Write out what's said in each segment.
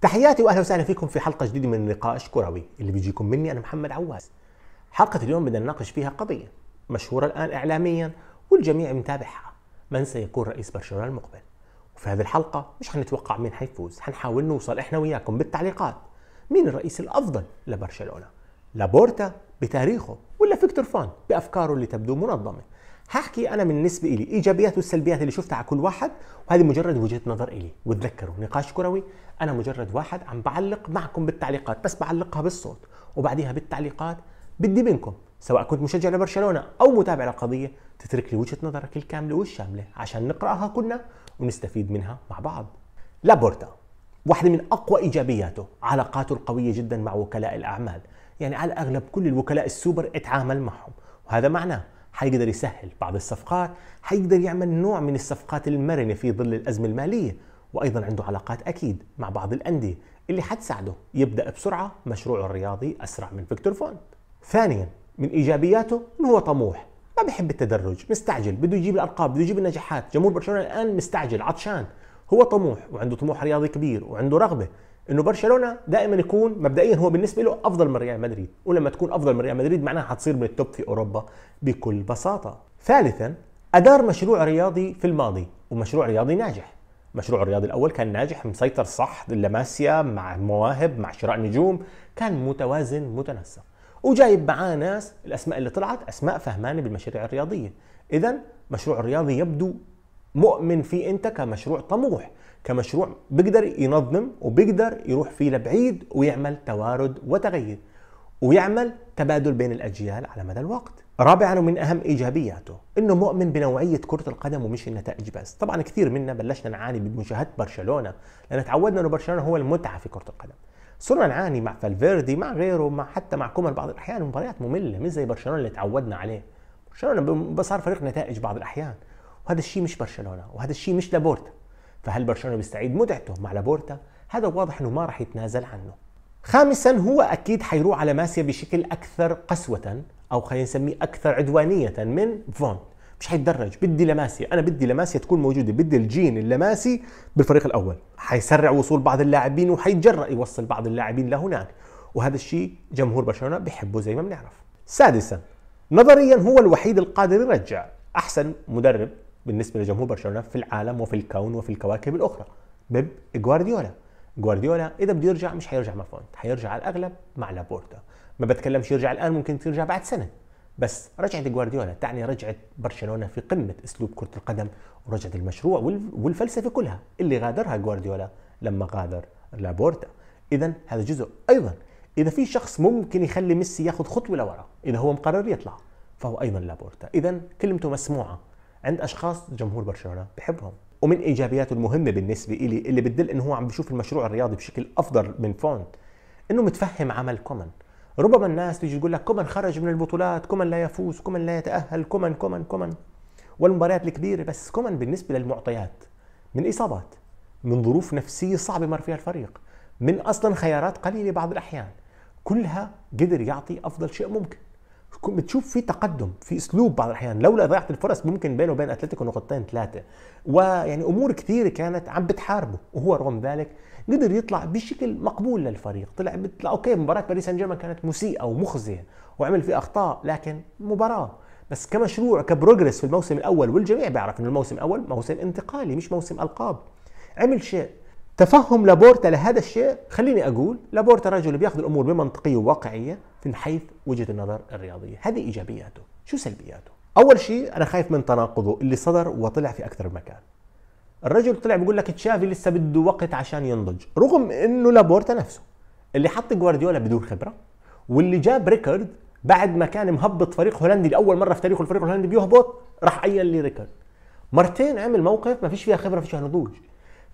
تحياتي واهلا وسهلا فيكم في حلقه جديده من نقاش كروي اللي بيجيكم مني انا محمد عواز. حلقه اليوم بدنا نناقش فيها قضيه مشهوره الان اعلاميا والجميع متابعها من سيكون رئيس برشلونه المقبل. وفي هذه الحلقه مش حنتوقع مين حيفوز، حنحاول نوصل احنا وياكم بالتعليقات مين الرئيس الافضل لبرشلونه؟ لابورتا بتاريخه ولا فيكتور فان بافكاره اللي تبدو منظمه؟ هحكي انا بالنسبه لي ايجابيات والسلبيات اللي شفتها على كل واحد وهذه مجرد وجهه نظر الي وتذكروا نقاش كروي انا مجرد واحد عم بعلق معكم بالتعليقات بس بعلقها بالصوت وبعديها بالتعليقات بدي منكم سواء كنت مشجع لبرشلونه او متابع للقضيه تترك لي وجهه نظرك الكامله والشامله عشان نقراها كلنا ونستفيد منها مع بعض لابورتا واحدة من أقوى إيجابياته علاقاته القوية جدا مع وكلاء الأعمال يعني على الأغلب كل الوكلاء السوبر اتعامل معهم وهذا معناه حيقدر يسهل بعض الصفقات حيقدر يعمل نوع من الصفقات المرنة في ظل الأزمة المالية وأيضا عنده علاقات أكيد مع بعض الأندية اللي حتساعده يبدأ بسرعة مشروعه الرياضي أسرع من فيكتور فون ثانيا من إيجابياته أنه هو طموح ما بحب التدرج مستعجل بده يجيب الأرقاب بده يجيب النجاحات جمهور برشلونة الآن مستعجل عطشان هو طموح وعنده طموح رياضي كبير وعنده رغبة انه برشلونه دائما يكون مبدئيا هو بالنسبه له افضل من ريال مدريد ولما تكون افضل من ريال مدريد معناها حتصير من التوب في اوروبا بكل بساطه ثالثا ادار مشروع رياضي في الماضي ومشروع رياضي ناجح مشروع الرياضي الاول كان ناجح مسيطر صح لاماسيا مع مواهب مع شراء نجوم كان متوازن متنسق وجايب معاه ناس الاسماء اللي طلعت اسماء فهمانه بالمشاريع الرياضيه اذا مشروع الرياضي يبدو مؤمن فيه انت كمشروع طموح كمشروع بيقدر ينظم وبيقدر يروح فيه لبعيد ويعمل توارد وتغيير ويعمل تبادل بين الاجيال على مدى الوقت. رابعا ومن اهم ايجابياته انه مؤمن بنوعيه كره القدم ومش النتائج بس، طبعا كثير منا بلشنا نعاني بمشاهده برشلونه لان تعودنا انه برشلونه هو المتعه في كره القدم. صرنا نعاني مع فالفيردي مع غيره مع حتى مع كومان بعض الاحيان مباريات ممله مش زي برشلونه اللي تعودنا عليه. برشلونه صار فريق نتائج بعض الاحيان، وهذا الشيء مش برشلونه وهذا الشيء مش لابورتا فهل برشلونه بيستعيد متعته مع لابورتا هذا واضح انه ما راح يتنازل عنه خامسا هو اكيد حيروح على ماسيا بشكل اكثر قسوه او خلينا نسميه اكثر عدوانيه من فون مش حيتدرج بدي لماسيا انا بدي لماسيا تكون موجوده بدي الجين اللماسي بالفريق الاول حيسرع وصول بعض اللاعبين وحيتجرأ يوصل بعض اللاعبين لهناك وهذا الشيء جمهور برشلونه بحبه زي ما بنعرف سادسا نظريا هو الوحيد القادر يرجع احسن مدرب بالنسبه لجمهور برشلونه في العالم وفي الكون وفي الكواكب الاخرى بيب جوارديولا جوارديولا اذا بده يرجع مش حيرجع مع فونت حيرجع على الاغلب مع لابورتا ما بتكلمش يرجع الان ممكن ترجع بعد سنه بس رجعت جوارديولا تعني رجعت برشلونه في قمه اسلوب كره القدم ورجعت المشروع والفلسفه كلها اللي غادرها جوارديولا لما غادر لابورتا اذا هذا جزء ايضا اذا في شخص ممكن يخلي ميسي ياخذ خطوه لورا اذا هو مقرر يطلع فهو ايضا لابورتا اذا كلمته مسموعه عند اشخاص جمهور برشلونه بحبهم ومن ايجابياته المهمه بالنسبه إلي اللي بتدل انه هو عم بشوف المشروع الرياضي بشكل افضل من فونت انه متفهم عمل كومان ربما الناس تيجي تقول لك كومان خرج من البطولات كومان لا يفوز كومان لا يتاهل كومان كومان كومان والمباريات الكبيره بس كومان بالنسبه للمعطيات من اصابات من ظروف نفسيه صعبه مر فيها الفريق من اصلا خيارات قليله بعض الاحيان كلها قدر يعطي افضل شيء ممكن بتشوف في تقدم في اسلوب بعض الاحيان لولا ضيعه الفرص ممكن بينه وبين اتلتيكو نقطتين ثلاثه ويعني امور كثيره كانت عم بتحاربه وهو رغم ذلك قدر يطلع بشكل مقبول للفريق طلع بيطلع اوكي مباراه باريس سان جيرمان كانت مسيئه ومخزيه وعمل فيه اخطاء لكن مباراه بس كمشروع كبروجرس في الموسم الاول والجميع بيعرف انه الموسم الاول موسم انتقالي مش موسم القاب عمل شيء تفهم لابورتا لهذا الشيء خليني اقول لابورتا رجل بياخذ الامور بمنطقيه وواقعيه من حيث وجهه النظر الرياضيه، هذه ايجابياته، شو سلبياته؟ اول شيء انا خايف من تناقضه اللي صدر وطلع في اكثر من مكان. الرجل طلع بيقول لك تشافي لسه بده وقت عشان ينضج، رغم انه لابورتا نفسه اللي حط جوارديولا بدون خبره واللي جاب ريكورد بعد ما كان مهبط فريق هولندي لاول مره في تاريخه الفريق الهولندي بيهبط راح عين لي ريكورد. مرتين عمل موقف ما فيش فيها خبره ما فيش فيها نضوج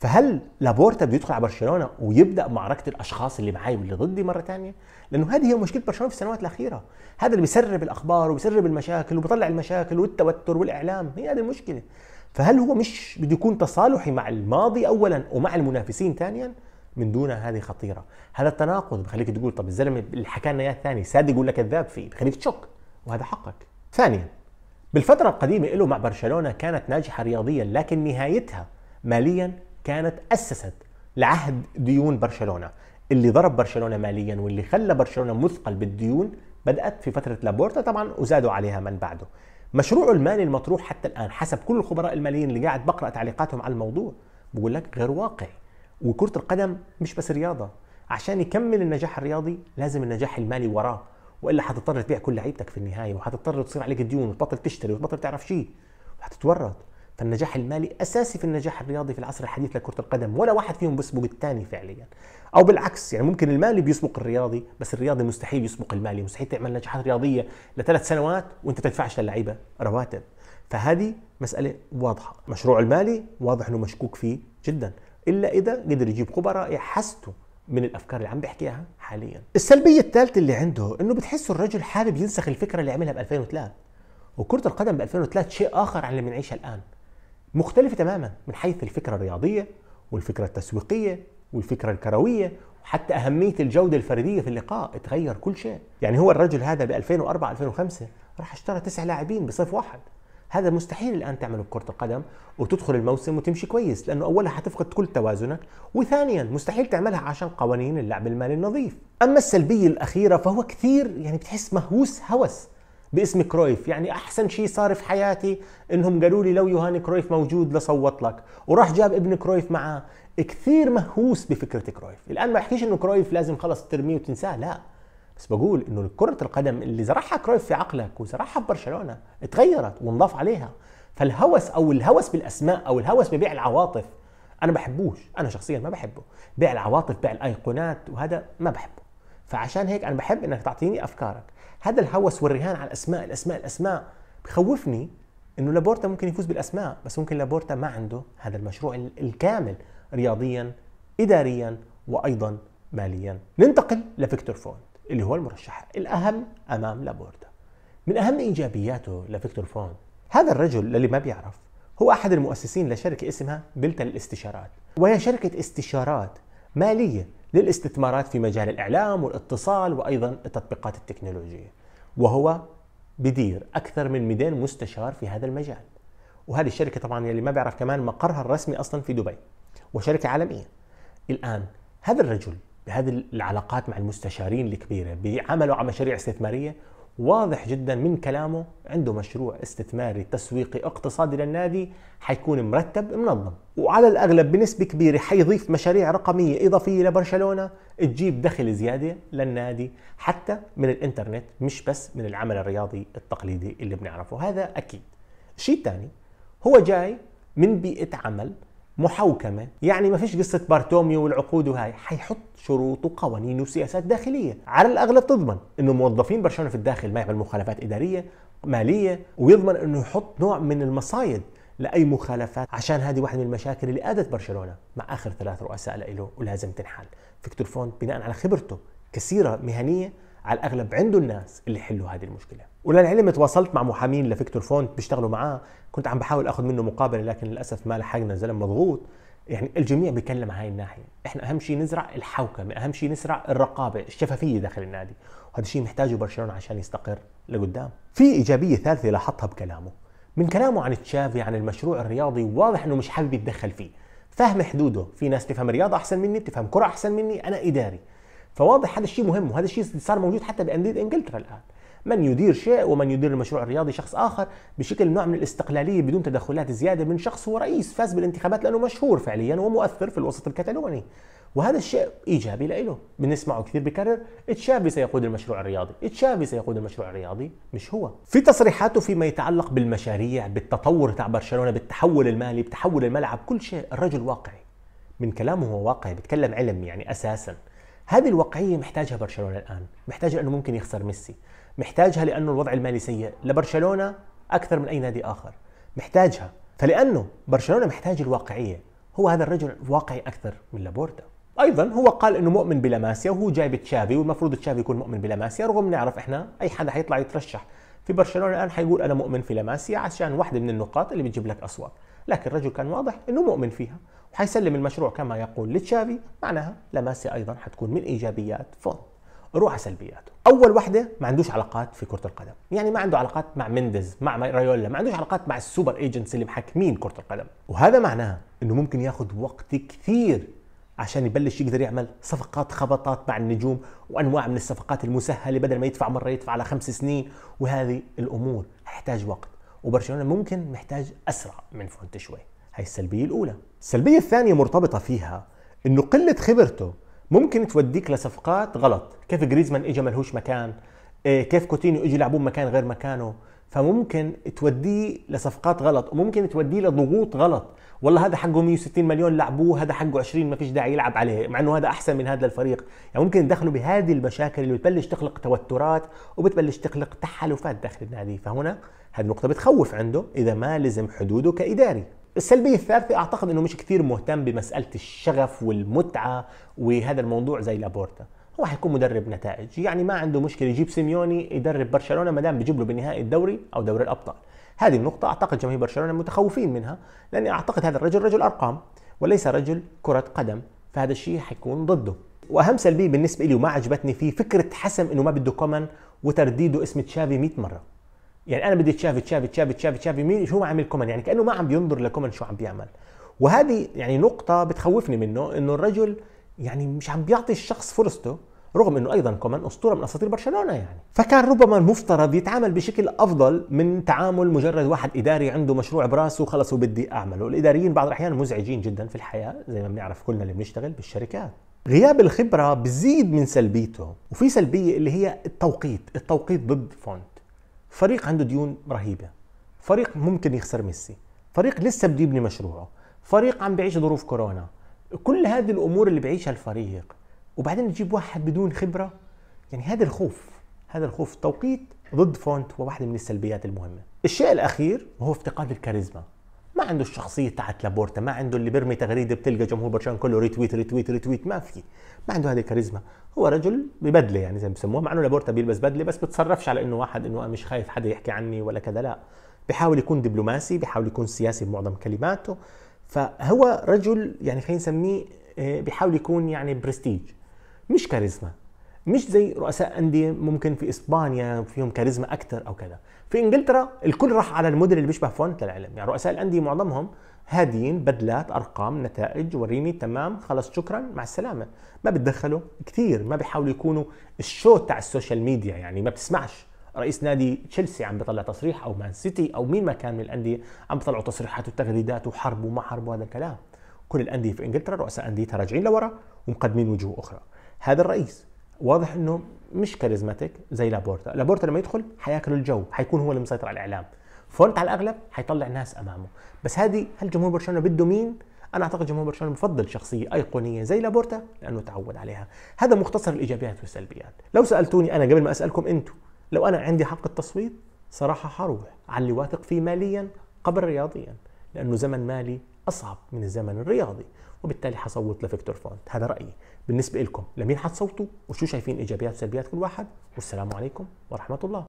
فهل لابورتا بيدخل على برشلونه ويبدا معركه الاشخاص اللي معاي واللي ضدي مره ثانيه؟ لانه هذه هي مشكله برشلونه في السنوات الاخيره، هذا اللي بيسرب الاخبار وبيسرب المشاكل وبيطلع المشاكل والتوتر والاعلام، هي هذه المشكله. فهل هو مش بده يكون تصالحي مع الماضي اولا ومع المنافسين ثانيا؟ من دون هذه خطيره، هذا التناقض بخليك تقول طب الزلمه اللي حكى لنا اياه الثاني صادق ولا كذاب فيه؟ بخليك تشك وهذا حقك. ثانيا بالفتره القديمه له مع برشلونه كانت ناجحه رياضيا لكن نهايتها ماليا كانت أسست لعهد ديون برشلونة اللي ضرب برشلونة ماليا واللي خلى برشلونة مثقل بالديون بدأت في فترة لابورتا طبعا وزادوا عليها من بعده مشروعه المالي المطروح حتى الآن حسب كل الخبراء الماليين اللي قاعد بقرأ تعليقاتهم على الموضوع بقول لك غير واقعي وكرة القدم مش بس رياضة عشان يكمل النجاح الرياضي لازم النجاح المالي وراه والا حتضطر تبيع كل لعيبتك في النهايه وحتضطر تصير عليك ديون وتبطل تشتري وتبطل تعرف شيء وحتتورط فالنجاح المالي اساسي في النجاح الرياضي في العصر الحديث لكره القدم ولا واحد فيهم بيسبق الثاني فعليا او بالعكس يعني ممكن المالي بيسبق الرياضي بس الرياضي مستحيل يسبق المالي مستحيل تعمل نجاحات رياضيه لثلاث سنوات وانت تدفعش للعيبه رواتب فهذه مساله واضحه مشروع المالي واضح انه مشكوك فيه جدا الا اذا قدر يجيب خبراء يحسته من الافكار اللي عم بحكيها حاليا السلبيه الثالثه اللي عنده انه بتحسه الرجل حابب ينسخ الفكره اللي عملها ب 2003 وكرة القدم ب 2003 شيء آخر عن اللي بنعيشه الآن مختلفة تماما من حيث الفكرة الرياضية والفكرة التسويقية والفكرة الكروية وحتى أهمية الجودة الفردية في اللقاء تغير كل شيء يعني هو الرجل هذا ب 2004 2005 راح اشترى تسع لاعبين بصيف واحد هذا مستحيل الآن تعمله بكرة القدم وتدخل الموسم وتمشي كويس لأنه أولا حتفقد كل توازنك وثانيا مستحيل تعملها عشان قوانين اللعب المالي النظيف أما السلبية الأخيرة فهو كثير يعني بتحس مهووس هوس باسم كرويف يعني احسن شيء صار في حياتي انهم قالوا لي لو يوهاني كرويف موجود لصوت لك وراح جاب ابن كرويف معاه كثير مهووس بفكره كرويف الان ما احكيش انه كرويف لازم خلص ترميه وتنساه لا بس بقول انه كره القدم اللي زرعها كرويف في عقلك وزرعها في برشلونه تغيرت ونضاف عليها فالهوس او الهوس بالاسماء او الهوس ببيع العواطف انا بحبوش انا شخصيا ما بحبه بيع العواطف بيع الايقونات وهذا ما بحبه فعشان هيك انا بحب انك تعطيني افكارك هذا الهوس والرهان على الاسماء الاسماء الاسماء بخوفني انه لابورتا ممكن يفوز بالاسماء بس ممكن لابورتا ما عنده هذا المشروع الكامل رياضيا اداريا وايضا ماليا ننتقل لفيكتور فوند اللي هو المرشح الاهم امام لابورتا من اهم ايجابياته لفيكتور فوند هذا الرجل للي ما بيعرف هو احد المؤسسين لشركه اسمها بلتا للاستشارات وهي شركه استشارات ماليه للاستثمارات في مجال الإعلام والاتصال وأيضا التطبيقات التكنولوجية وهو بدير أكثر من 200 مستشار في هذا المجال وهذه الشركة طبعا اللي ما بيعرف كمان مقرها الرسمي أصلا في دبي وشركة عالمية الآن هذا الرجل بهذه العلاقات مع المستشارين الكبيرة بعمله على مشاريع استثمارية واضح جدا من كلامه عنده مشروع استثماري تسويقي اقتصادي للنادي حيكون مرتب منظم وعلى الاغلب بنسبه كبيره حيضيف مشاريع رقميه اضافيه لبرشلونه تجيب دخل زياده للنادي حتى من الانترنت مش بس من العمل الرياضي التقليدي اللي بنعرفه هذا اكيد شيء ثاني هو جاي من بيئه عمل محوكمة يعني ما فيش قصة بارتوميو والعقود وهاي حيحط شروط وقوانين وسياسات داخلية على الأغلب تضمن أنه موظفين برشلونة في الداخل ما يعمل مخالفات إدارية مالية ويضمن أنه يحط نوع من المصايد لأي مخالفات عشان هذه واحدة من المشاكل اللي ادت برشلونة مع آخر ثلاث رؤساء له ولازم تنحل فيكتور فون بناء على خبرته كثيرة مهنية على الاغلب عنده الناس اللي حلوا هذه المشكله وللعلم تواصلت مع محامين لفيكتور فونت بيشتغلوا معاه كنت عم بحاول اخذ منه مقابله لكن للاسف ما لحقنا زلم مضغوط يعني الجميع بيكلم هاي الناحيه احنا اهم شيء نزرع الحوكمه اهم شيء نزرع الرقابه الشفافيه داخل النادي وهذا الشيء محتاجه برشلونه عشان يستقر لقدام في ايجابيه ثالثه لاحظتها بكلامه من كلامه عن تشافي عن المشروع الرياضي واضح انه مش حابب يتدخل فيه فاهم حدوده في ناس تفهم رياضه احسن مني تفهم كره احسن مني انا اداري فواضح هذا الشيء مهم وهذا الشيء صار موجود حتى بانديه انجلترا الان من يدير شيء ومن يدير المشروع الرياضي شخص اخر بشكل نوع من الاستقلاليه بدون تدخلات زياده من شخص هو رئيس فاز بالانتخابات لانه مشهور فعليا ومؤثر في الوسط الكتالوني وهذا الشيء ايجابي له بنسمعه كثير بكرر تشافي سيقود المشروع الرياضي تشافي سيقود المشروع الرياضي مش هو في تصريحاته فيما يتعلق بالمشاريع بالتطور تاع برشلونه بالتحول المالي بتحول الملعب كل شيء الرجل واقعي من كلامه هو واقعي بيتكلم علم يعني اساسا هذه الواقعيه محتاجها برشلونه الان محتاجها لانه ممكن يخسر ميسي محتاجها لانه الوضع المالي سيء لبرشلونه اكثر من اي نادي اخر محتاجها فلانه برشلونه محتاج الواقعيه هو هذا الرجل واقعي اكثر من لابورتا ايضا هو قال انه مؤمن بلاماسيا وهو جايب تشافي والمفروض تشافي يكون مؤمن بلاماسيا رغم نعرف احنا اي حدا حيطلع يترشح في برشلونه الان حيقول انا مؤمن في لاماسيا عشان واحده من النقاط اللي بتجيب لك اصوات لكن الرجل كان واضح انه مؤمن فيها وحيسلم المشروع كما يقول لتشافي معناها لاماسيا ايضا حتكون من ايجابيات فون روح على سلبياته اول وحده ما عندوش علاقات في كره القدم يعني ما عنده علاقات مع مينديز مع رايولا ما عندوش علاقات مع السوبر ايجنتس اللي محكمين كره القدم وهذا معناه انه ممكن ياخذ وقت كثير عشان يبلش يقدر يعمل صفقات خبطات مع النجوم وانواع من الصفقات المسهله بدل ما يدفع مره يدفع على خمس سنين وهذه الامور تحتاج وقت وبرشلونه ممكن محتاج اسرع من فونت شوي هاي السلبيه الاولى السلبيه الثانيه مرتبطه فيها انه قله خبرته ممكن توديك لصفقات غلط كيف جريزمان اجى ملهوش مكان إيه، كيف كوتينيو اجى يلعبون مكان غير مكانه فممكن توديه لصفقات غلط وممكن توديه لضغوط غلط والله هذا حقه 160 مليون لعبوه هذا حقه 20 ما فيش داعي يلعب عليه مع انه هذا احسن من هذا الفريق يعني ممكن تدخله بهذه المشاكل اللي بتبلش تخلق توترات وبتبلش تخلق تحالفات داخل النادي فهنا هذه النقطة بتخوف عنده إذا ما لزم حدوده كإداري السلبية الثالثة أعتقد أنه مش كثير مهتم بمسألة الشغف والمتعة وهذا الموضوع زي لابورتا هو حيكون مدرب نتائج يعني ما عنده مشكلة يجيب سيميوني يدرب برشلونة ما دام بيجيب له بنهائي الدوري أو دوري الأبطال هذه النقطة أعتقد جماهير برشلونة متخوفين منها لأني أعتقد هذا الرجل رجل أرقام وليس رجل كرة قدم فهذا الشيء حيكون ضده واهم سلبيه بالنسبه لي وما عجبتني فيه فكره حسم انه ما بده كومان وترديده اسم تشافي 100 مره يعني انا بدي تشافي تشافي تشافي تشافي تشافي مين شو ما عمل كومان يعني كانه ما عم بينظر لكومان شو عم بيعمل وهذه يعني نقطة بتخوفني منه انه الرجل يعني مش عم بيعطي الشخص فرصته رغم انه ايضا كومان اسطوره من اساطير برشلونه يعني فكان ربما المفترض يتعامل بشكل افضل من تعامل مجرد واحد اداري عنده مشروع براسه وخلص وبدي اعمله الاداريين بعض الاحيان مزعجين جدا في الحياه زي ما بنعرف كلنا اللي بنشتغل بالشركات غياب الخبرة بزيد من سلبيته وفي سلبية اللي هي التوقيت التوقيت ضد فونت فريق عنده ديون رهيبه فريق ممكن يخسر ميسي فريق لسه بده يبني مشروعه فريق عم بيعيش ظروف كورونا كل هذه الامور اللي بيعيشها الفريق وبعدين تجيب واحد بدون خبره يعني هذا الخوف هذا الخوف توقيت ضد فونت وواحدة من السلبيات المهمة الشيء الأخير وهو افتقاد الكاريزما ما عنده الشخصيه تاعت لابورتا ما عنده اللي بيرمي تغريده بتلقى جمهور برشلونه كله ريتويت ريتويت ريتويت ما في ما عنده هذه الكاريزما هو رجل ببدله يعني زي ما بسموها مع انه لابورتا بيلبس بدله بس بتصرفش على انه واحد انه انا مش خايف حدا يحكي عني ولا كذا لا بحاول يكون دبلوماسي بحاول يكون سياسي بمعظم كلماته فهو رجل يعني خلينا نسميه آه، بحاول يكون يعني برستيج مش كاريزما مش زي رؤساء انديه ممكن في اسبانيا فيهم كاريزما اكثر او كذا في انجلترا الكل راح على الموديل اللي بيشبه فونت للعلم يعني رؤساء الانديه معظمهم هاديين بدلات ارقام نتائج وريني تمام خلص شكرا مع السلامه ما بتدخلوا كثير ما بيحاولوا يكونوا الشو تاع السوشيال ميديا يعني ما بتسمعش رئيس نادي تشيلسي عم بيطلع تصريح او مان سيتي او مين ما كان من الانديه عم بيطلعوا تصريحات وتغريدات وحرب وما حرب وهذا الكلام كل الانديه في انجلترا رؤساء انديتها راجعين لورا ومقدمين وجوه اخرى هذا الرئيس واضح انه مش كاريزماتيك زي لابورتا لابورتا لما يدخل حياكل الجو حيكون هو اللي مسيطر على الاعلام فونت على الاغلب حيطلع ناس امامه بس هذه هل جمهور برشلونه بده مين انا اعتقد جمهور برشلونه بفضل شخصيه ايقونيه زي لابورتا لانه تعود عليها هذا مختصر الايجابيات والسلبيات لو سالتوني انا قبل ما اسالكم انتم لو انا عندي حق التصويت صراحه حروح على اللي واثق فيه ماليا قبل رياضيا لانه زمن مالي اصعب من الزمن الرياضي وبالتالي حصوت لفيكتور فونت هذا رايي بالنسبه لكم لمين حتصوتوا وشو شايفين ايجابيات وسلبيات كل واحد والسلام عليكم ورحمه الله